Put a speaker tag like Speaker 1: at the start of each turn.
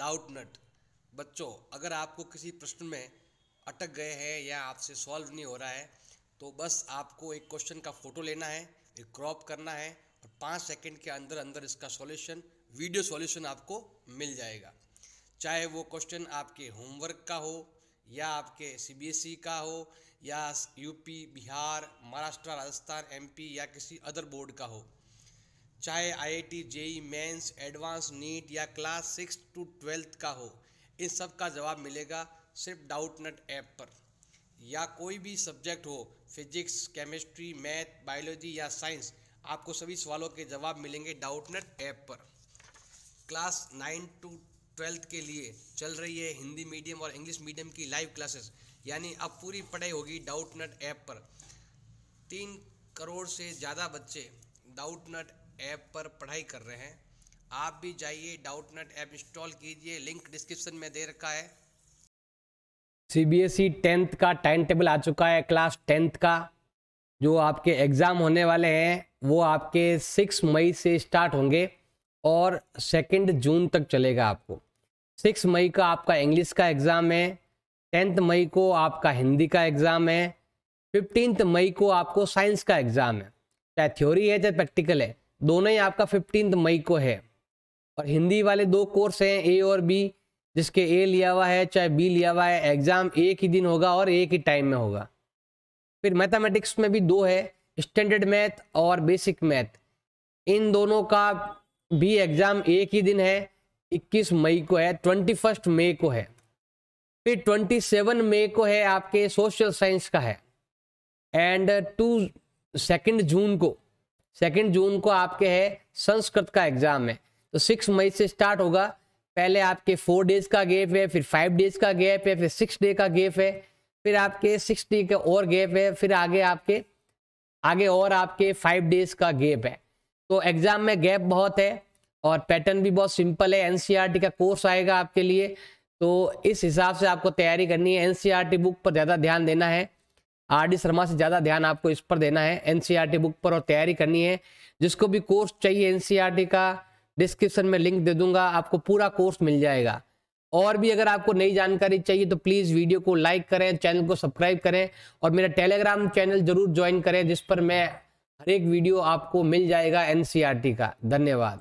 Speaker 1: doubt नट बच्चों अगर आपको किसी प्रश्न में अटक गए हैं या आपसे सॉल्व नहीं हो रहा है तो बस आपको एक क्वेश्चन का फ़ोटो लेना है एक क्रॉप करना है और पाँच सेकंड के अंदर अंदर इसका सॉल्यूशन वीडियो सॉल्यूशन आपको मिल जाएगा चाहे वो क्वेश्चन आपके होमवर्क का हो या आपके सीबीएसई e का हो या यूपी बिहार महाराष्ट्र राजस्थान एमपी या किसी अदर बोर्ड का हो चाहे IIT JEE mains advance NEET या क्लास सिक्स टू ट्वेल्थ का हो इन सब का जवाब मिलेगा सिर्फ डाउट नट ऐप पर या कोई भी सब्जेक्ट हो फिजिक्स केमिस्ट्री मैथ बायोलॉजी या साइंस आपको सभी सवालों के जवाब मिलेंगे डाउट नट ऐप पर क्लास नाइन टू ट्वेल्थ के लिए चल रही है हिंदी मीडियम और इंग्लिश मीडियम की लाइव क्लासेस यानी अब पूरी पढ़ाई होगी डाउट नट ऐप पर तीन करोड़ से ज़्यादा बच्चे डाउट नट ऐप पर पढ़ाई कर रहे हैं आप भी जाइए डाउट नट ऐप इंस्टॉल कीजिए लिंक डिस्क्रिप्शन में दे रखा है C B S E tenth का टाइम टेबल आ चुका है क्लास टेंथ का जो आपके एग्ज़ाम होने वाले हैं वो आपके सिक्स मई से स्टार्ट होंगे और सेकेंड जून तक चलेगा आपको सिक्स मई का आपका इंग्लिश का एग्ज़ाम है टेंथ मई को आपका हिंदी का एग्ज़ाम है फिफ्टीन मई को आपको साइंस का एग्ज़ाम है चाहे थ्योरी है चाहे प्रैक्टिकल है दोनों ही आपका फिफ्टीन मई को है और हिंदी वाले दो कोर्स हैं ए और बी जिसके ए लिया हुआ है चाहे बी लिया हुआ है एग्ज़ाम एक ही दिन होगा और एक ही टाइम में होगा फिर मैथमेटिक्स में भी दो है स्टैंडर्ड मैथ और बेसिक मैथ इन दोनों का भी एग्ज़ाम एक ही दिन है 21 मई को है 21 मई को है फिर 27 मई को है आपके सोशल साइंस का है एंड टू सेकेंड जून को सेकेंड जून को आपके है संस्कृत का एग्जाम है तो सिक्स मई से स्टार्ट होगा पहले आपके फोर डेज का गैप है फिर फाइव डेज का गैप है फिर सिक्स डे का गैप है फिर आपके सिक्स डे का और गैप है फिर आगे आपके आगे और आपके फाइव डेज का गैप है तो एग्जाम में गैप बहुत है और पैटर्न भी बहुत सिंपल है एनसीईआरटी e का कोर्स आएगा आपके लिए तो इस हिसाब से आपको तैयारी करनी है एनसीईआरटी e बुक पर ज़्यादा ध्यान देना है आर डी शर्मा से ज़्यादा ध्यान आपको इस पर देना है एनसीईआरटी बुक e पर और तैयारी करनी है जिसको भी कोर्स चाहिए एनसीईआरटी e का डिस्क्रिप्शन में लिंक दे दूंगा आपको पूरा कोर्स मिल जाएगा और भी अगर आपको नई जानकारी चाहिए तो प्लीज़ वीडियो को लाइक करें चैनल को सब्सक्राइब करें और मेरा टेलीग्राम चैनल जरूर ज्वाइन करें जिस पर मैं हर एक वीडियो आपको मिल जाएगा एनसीईआरटी e का धन्यवाद